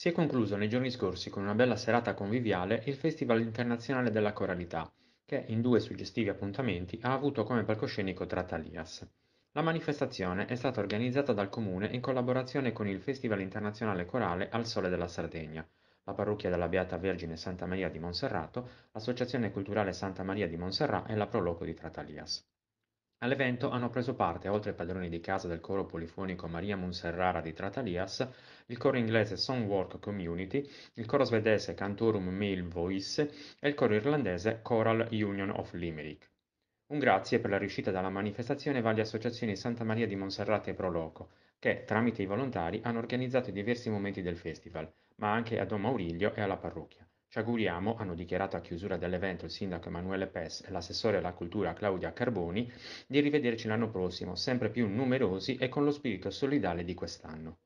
Si è concluso nei giorni scorsi con una bella serata conviviale il Festival internazionale della coralità, che in due suggestivi appuntamenti ha avuto come palcoscenico Trattalias. La manifestazione è stata organizzata dal comune in collaborazione con il Festival internazionale corale Al Sole della Sardegna, la parrocchia della Beata Vergine Santa Maria di Monserrato, l'Associazione Culturale Santa Maria di Monserrat e la Proloco di Trattalias. All'evento hanno preso parte, oltre ai padroni di casa del coro polifonico Maria Monserrara di Tratalias, il coro inglese Songwork Community, il coro svedese Cantorum Male Voice e il coro irlandese Choral Union of Limerick. Un grazie per la riuscita dalla manifestazione va alle associazioni Santa Maria di Monserrate e Proloco, che, tramite i volontari, hanno organizzato i diversi momenti del festival, ma anche a Don Maurilio e alla parrucchia. Ci auguriamo, hanno dichiarato a chiusura dell'evento il sindaco Emanuele Pes e l'assessore alla cultura Claudia Carboni, di rivederci l'anno prossimo, sempre più numerosi e con lo spirito solidale di quest'anno.